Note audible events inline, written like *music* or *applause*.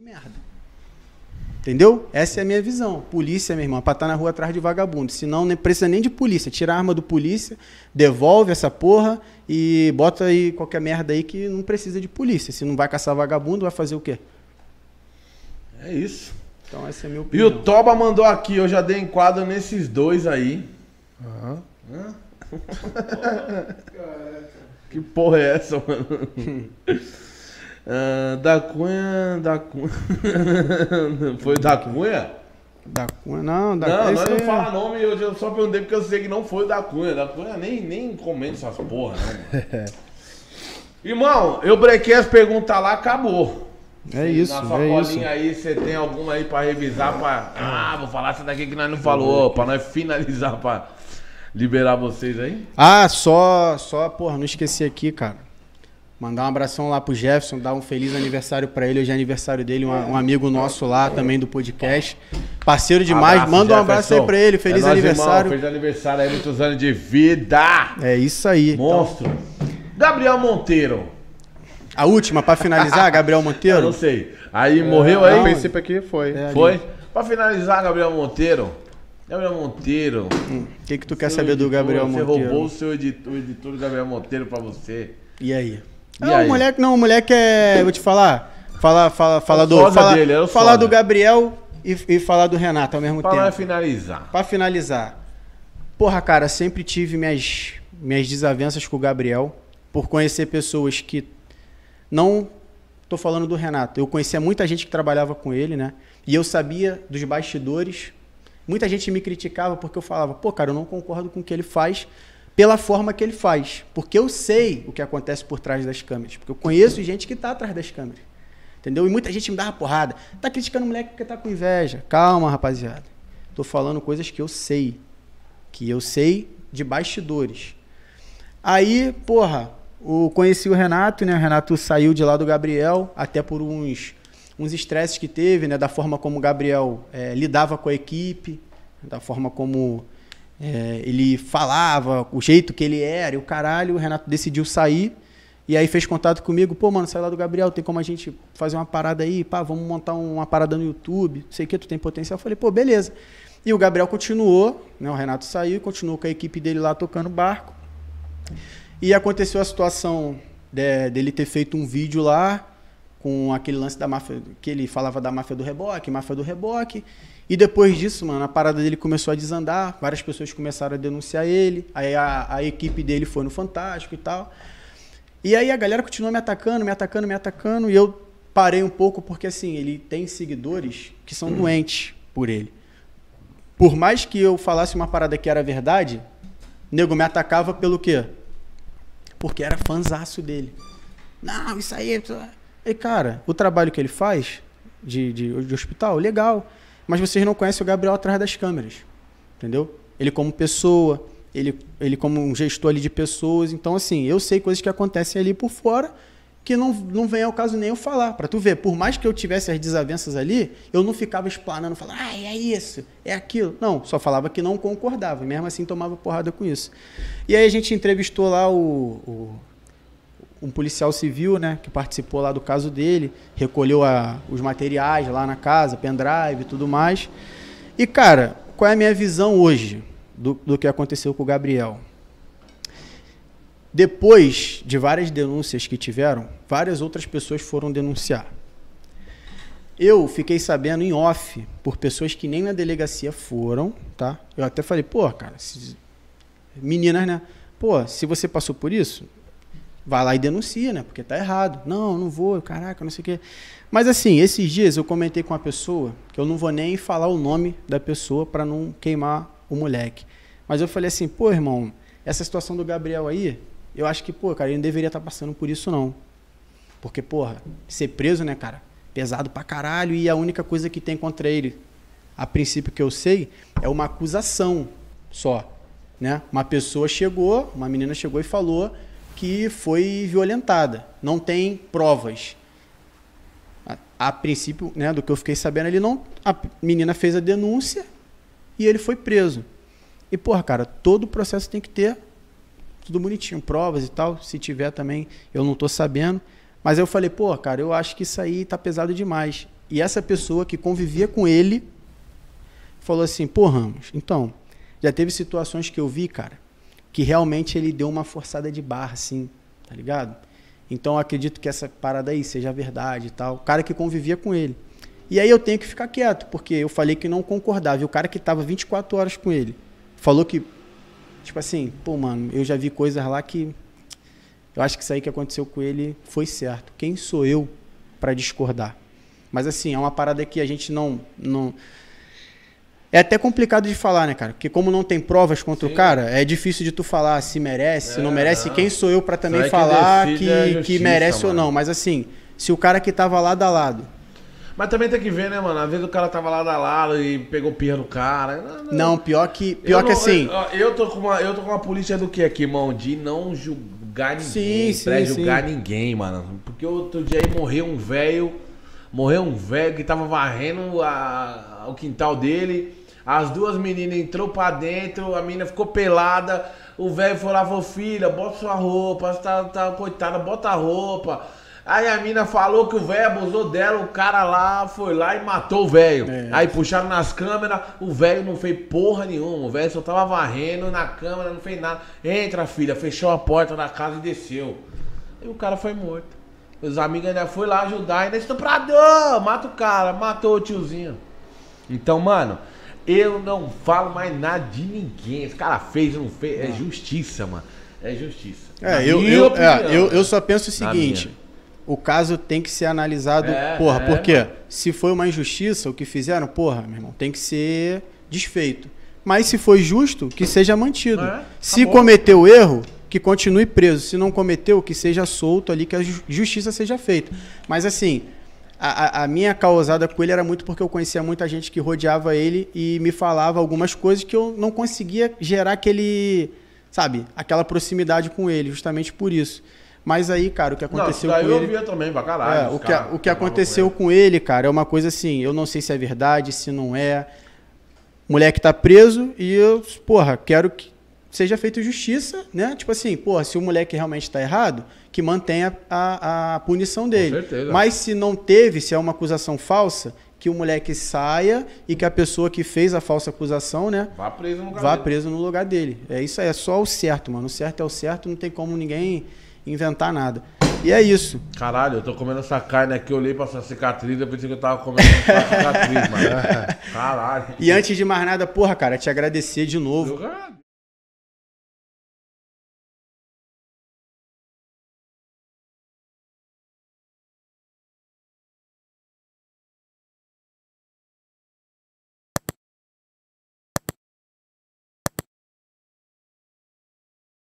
Que merda. Entendeu? Essa é a minha visão. Polícia, meu irmão, pra estar tá na rua atrás de vagabundo. Senão não precisa nem de polícia. Tira a arma do polícia, devolve essa porra e bota aí qualquer merda aí que não precisa de polícia. Se não vai caçar vagabundo, vai fazer o quê? É isso. Então essa é a minha opinião. E o Toba mandou aqui, eu já dei enquadro nesses dois aí. Hã? *laughs* que porra é essa, mano? *laughs* Uh, da Cunha. Da Cunha. *laughs* Foi da Cunha? Da Cunha, não, da Não, nós não é... fala nome, eu só perguntei porque eu sei que não foi da Cunha. Da Cunha nem, nem comendo essas porra, né? *laughs* Irmão, eu brequei as perguntas lá, acabou. É isso, na é isso. aí, você tem alguma aí pra revisar, pra... Ah, vou falar essa daqui que nós não falou, pra nós finalizar, pra liberar vocês aí? Ah, só, só, porra, não esqueci aqui, cara. Mandar um abração lá pro Jefferson, dar um feliz aniversário para ele. Hoje é aniversário dele, um, um, amigo nosso lá também do podcast. Parceiro demais. Abraço, Manda um Jefferson. abraço aí pra ele. Feliz é aniversário. Irmão, feliz aniversário aí, muitos anos de vida. É isso aí. Monstro. Então... Gabriel Monteiro. A última, para finalizar, *laughs* Gabriel Monteiro? Eu não sei. Aí morreu é, aí? Não, princípio aqui foi. É, foi? Para finalizar, Gabriel Monteiro. Gabriel Monteiro. O hum, que, que tu quer saber editor, do Gabriel Monteiro? Você roubou o seu editor, o editor Gabriel Monteiro para você. E aí? Não, aí? o moleque, não, moleque é. Vou te falar. Fala, fala, fala do. Fala, dele, é do Gabriel e, e falar do Renato ao mesmo pra tempo. Pra finalizar. Pra finalizar. Porra, cara, sempre tive minhas, minhas desavenças com o Gabriel por conhecer pessoas que não tô falando do Renato. Eu conhecia muita gente que trabalhava com ele, né? E eu sabia dos bastidores. Muita gente me criticava porque eu falava, pô, cara, eu não concordo com o que ele faz, pela forma que ele faz. Porque eu sei o que acontece por trás das câmeras. Porque eu conheço gente que está atrás das câmeras. Entendeu? E muita gente me dava porrada. Tá criticando o moleque porque tá com inveja. Calma, rapaziada. Tô falando coisas que eu sei. Que eu sei de bastidores. Aí, porra, o, conheci o Renato, né? O Renato saiu de lá do Gabriel, até por uns uns estresses que teve, né? Da forma como o Gabriel é, lidava com a equipe, da forma como é, ele falava, o jeito que ele era, e o caralho, o Renato decidiu sair. E aí fez contato comigo, pô, mano, sai lá do Gabriel, tem como a gente fazer uma parada aí, pá, vamos montar uma parada no YouTube, sei que, tu tem potencial. Eu falei, pô, beleza. E o Gabriel continuou, né? O Renato saiu, e continuou com a equipe dele lá tocando barco. E aconteceu a situação de, né, dele ter feito um vídeo lá, com aquele lance da máfia, que ele falava da máfia do reboque, máfia do reboque. E depois disso, mano, a parada dele começou a desandar, várias pessoas começaram a denunciar ele, aí a, a equipe dele foi no Fantástico e tal. E aí a galera continuou me atacando, me atacando, me atacando, e eu parei um pouco porque, assim, ele tem seguidores que são doentes por ele. Por mais que eu falasse uma parada que era verdade, nego me atacava pelo quê? Porque era fanzaço dele. Não, isso aí. Isso aí e, cara, o trabalho que ele faz de, de, de hospital, legal. Mas vocês não conhecem o Gabriel atrás das câmeras. Entendeu? Ele como pessoa, ele, ele como um gestor ali de pessoas. Então, assim, eu sei coisas que acontecem ali por fora que não, não vem ao caso nem eu falar. Para tu ver, por mais que eu tivesse as desavenças ali, eu não ficava explanando, falando, ah, é isso, é aquilo. Não, só falava que não concordava. Mesmo assim, tomava porrada com isso. E aí a gente entrevistou lá o, o um policial civil, né, que participou lá do caso dele, recolheu a, os materiais lá na casa, pendrive e tudo mais. E, cara, qual é a minha visão hoje do, do que aconteceu com o Gabriel? Depois de várias denúncias que tiveram, várias outras pessoas foram denunciar. Eu fiquei sabendo em off por pessoas que nem na delegacia foram, tá? Eu até falei, pô, cara, meninas, né? Pô, se você passou por isso, vai lá e denuncia, né? Porque tá errado. Não, não vou, caraca, não sei o quê. Mas assim, esses dias eu comentei com uma pessoa, que eu não vou nem falar o nome da pessoa para não queimar o moleque. Mas eu falei assim, pô, irmão, essa situação do Gabriel aí, eu acho que, pô, cara, ele não deveria estar tá passando por isso, não. Porque, porra, ser preso, né, cara? Pesado pra caralho, e a única coisa que tem contra ele, a princípio que eu sei, é uma acusação só. Né? Uma pessoa chegou, uma menina chegou e falou que foi violentada. Não tem provas. A, a princípio, né, do que eu fiquei sabendo, ele não. A menina fez a denúncia e ele foi preso. E, porra, cara, todo o processo tem que ter tudo bonitinho, provas e tal. Se tiver também, eu não tô sabendo. Mas eu falei, pô, cara, eu acho que isso aí tá pesado demais. E essa pessoa que convivia com ele falou assim: porra, Ramos, então, já teve situações que eu vi, cara, que realmente ele deu uma forçada de barra, assim, tá ligado? Então eu acredito que essa parada aí seja verdade e tal. O cara que convivia com ele. E aí eu tenho que ficar quieto, porque eu falei que não concordava. E o cara que tava 24 horas com ele falou que, tipo assim, pô, mano, eu já vi coisas lá que eu acho que isso aí que aconteceu com ele foi certo. Quem sou eu para discordar? Mas assim, é uma parada que a gente não, não é até complicado de falar, né, cara? Porque como não tem provas contra Sim. o cara, é difícil de tu falar se merece, se não é, merece. Não. Quem sou eu para também falar que, é que, justiça, que merece mano. ou não. Mas assim, se o cara que tava lado a lado... Mas também tem que ver, né, mano? Às vezes o cara tava lado a lado e pegou pia no cara. Não, não. pior que, pior eu que assim... Eu, eu, tô com uma, eu tô com uma polícia do que aqui, irmão? De não julgar ninguém, sim, sim, julgar sim. ninguém, mano. Porque outro dia aí morreu um velho... Morreu um velho que tava varrendo a, a, o quintal dele as duas meninas entrou pra dentro, a menina ficou pelada. O velho foi lá falou: Filha, bota sua roupa, você tá, tá coitada, bota a roupa. Aí a mina falou que o velho abusou dela, o cara lá foi lá e matou o velho. É. Aí puxaram nas câmeras, o velho não fez porra nenhuma, o velho só tava varrendo na câmera, não fez nada. Entra, filha, fechou a porta da casa e desceu. E o cara foi morto. Os amigos ainda foi lá ajudar, ainda estuprador, mata o cara, matou o tiozinho. Então, mano, eu não falo mais nada de ninguém. Esse cara fez ou não fez. É justiça, mano. É justiça. É, eu, eu, é, eu, eu, só penso o seguinte. O caso tem que ser analisado, é, porra, é, porque se foi uma injustiça o que fizeram, porra, meu irmão, tem que ser desfeito. Mas se foi justo, que seja mantido. É, se cometeu erro, que continue preso. Se não cometeu, que seja solto ali, que a justiça seja feita. Mas assim, a, a, minha causada com ele era muito porque eu conhecia muita gente que rodeava ele e me falava algumas coisas que eu não conseguia gerar aquele, sabe, aquela proximidade com ele, justamente por isso. Mas aí, cara, o que aconteceu não, daí com eu ele. também, pra caralho, é, o, que, cara, o que aconteceu com ele. com ele, cara, é uma coisa assim, eu não sei se é verdade, se não é. moleque tá preso e eu, porra, quero que seja feita justiça, né? Tipo assim, pô, se o moleque realmente está errado, que mantenha a, a punição dele. Com certeza. Mas se não teve, se é uma acusação falsa, que o moleque saia e que a pessoa que fez a falsa acusação, né? Vá preso no lugar, vá dele. Preso no lugar dele. É isso aí, é só o certo, mano. O certo é o certo, não tem como ninguém inventar nada. E é isso. Caralho, eu tô comendo essa carne aqui, eu olhei pra essa cicatriz, eu pensei que eu tava comendo essa cicatriz, mano. *laughs* Caralho. E antes de mais nada, porra, cara, te agradecer de novo. Eu, cara,